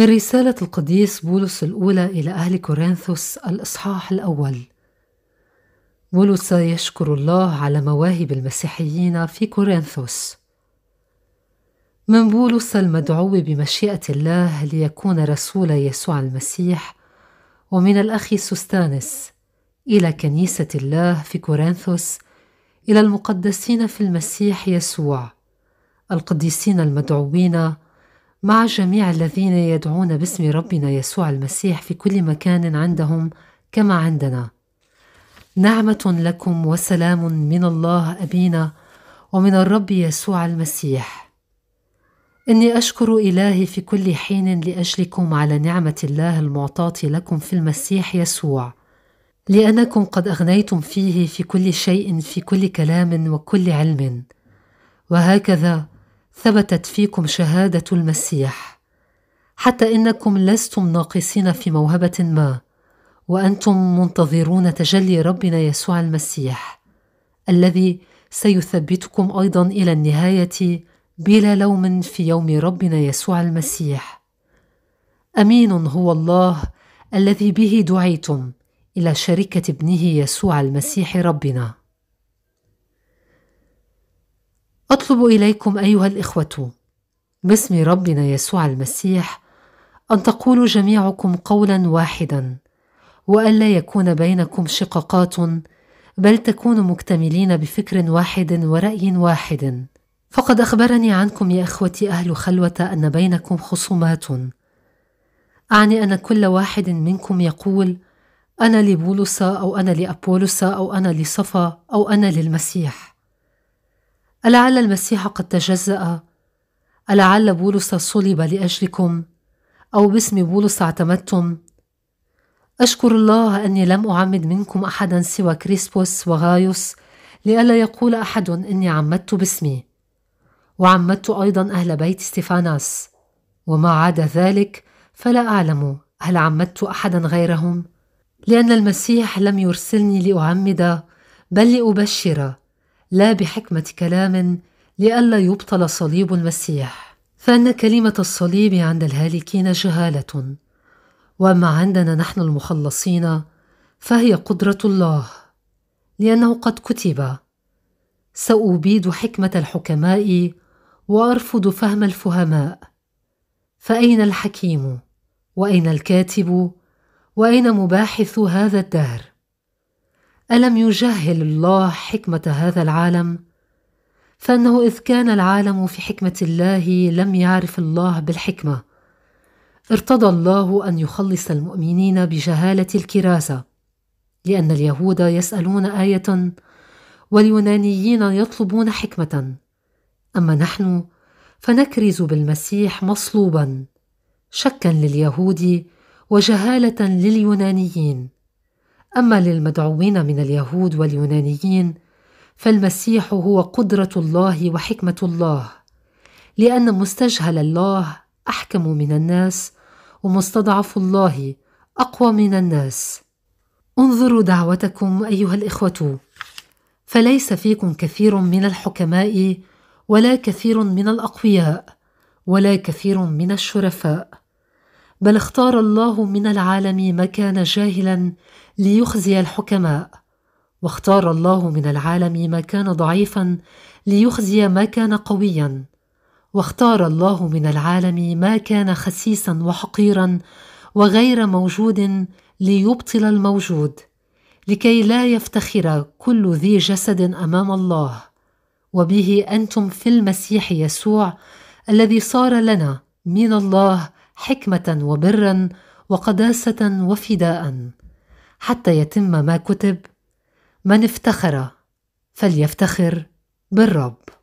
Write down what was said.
من رسالة القديس بولس الأولى إلى أهل كورنثوس الإصحاح الأول بولس يشكر الله على مواهب المسيحيين في كورنثوس من بولس المدعو بمشيئة الله ليكون رسول يسوع المسيح ومن الأخ سوستانس إلى كنيسة الله في كورنثوس إلى المقدسين في المسيح يسوع القديسين المدعوين مع جميع الذين يدعون باسم ربنا يسوع المسيح في كل مكان عندهم كما عندنا نعمه لكم وسلام من الله ابينا ومن الرب يسوع المسيح اني اشكر الهي في كل حين لاجلكم على نعمه الله المعطاه لكم في المسيح يسوع لانكم قد اغنيتم فيه في كل شيء في كل كلام وكل علم وهكذا ثبتت فيكم شهاده المسيح حتى انكم لستم ناقصين في موهبه ما وانتم منتظرون تجلي ربنا يسوع المسيح الذي سيثبتكم ايضا الى النهايه بلا لوم في يوم ربنا يسوع المسيح امين هو الله الذي به دعيتم الى شركه ابنه يسوع المسيح ربنا أطلب إليكم أيها الإخوة باسم ربنا يسوع المسيح أن تقولوا جميعكم قولا واحدا وألا يكون بينكم شقاقات بل تكونوا مكتملين بفكر واحد ورأي واحد فقد أخبرني عنكم يا إخوتي أهل خلوة أن بينكم خصومات أعني أن كل واحد منكم يقول أنا لبولس أو أنا لأبولس أو أنا لصفا أو أنا للمسيح ألعل المسيح قد تجزأ؟ ألعل بولس صلب لأجلكم؟ أو باسم بولس اعتمدتم؟ أشكر الله أني لم أعمد منكم أحدا سوى كريسبوس وغايوس لئلا يقول أحد إني عمدت باسمي وعمدت أيضا أهل بيت ستيفاناس وما عدا ذلك فلا أعلم هل عمدت أحدا غيرهم؟ لأن المسيح لم يرسلني لأعمد بل لأبشر لا بحكمة كلام لئلا يبطل صليب المسيح فان كلمه الصليب عند الهالكين جهاله واما عندنا نحن المخلصين فهي قدره الله لانه قد كتب سابيد حكمه الحكماء وارفض فهم الفهماء فاين الحكيم واين الكاتب واين مباحث هذا الدهر الم يجهل الله حكمه هذا العالم فانه اذ كان العالم في حكمه الله لم يعرف الله بالحكمه ارتضى الله ان يخلص المؤمنين بجهاله الكراسه لان اليهود يسالون ايه واليونانيين يطلبون حكمه اما نحن فنكرز بالمسيح مصلوبا شكا لليهود وجهاله لليونانيين اما للمدعوين من اليهود واليونانيين فالمسيح هو قدره الله وحكمه الله لان مستجهل الله احكم من الناس ومستضعف الله اقوى من الناس انظروا دعوتكم ايها الاخوه فليس فيكم كثير من الحكماء ولا كثير من الاقوياء ولا كثير من الشرفاء بل اختار الله من العالم ما كان جاهلا ليخزي الحكماء واختار الله من العالم ما كان ضعيفا ليخزي ما كان قويا واختار الله من العالم ما كان خسيسا وحقيرا وغير موجود ليبطل الموجود لكي لا يفتخر كل ذي جسد امام الله وبه انتم في المسيح يسوع الذي صار لنا من الله حكمه وبرا وقداسه وفداء حتى يتم ما كتب من افتخر فليفتخر بالرب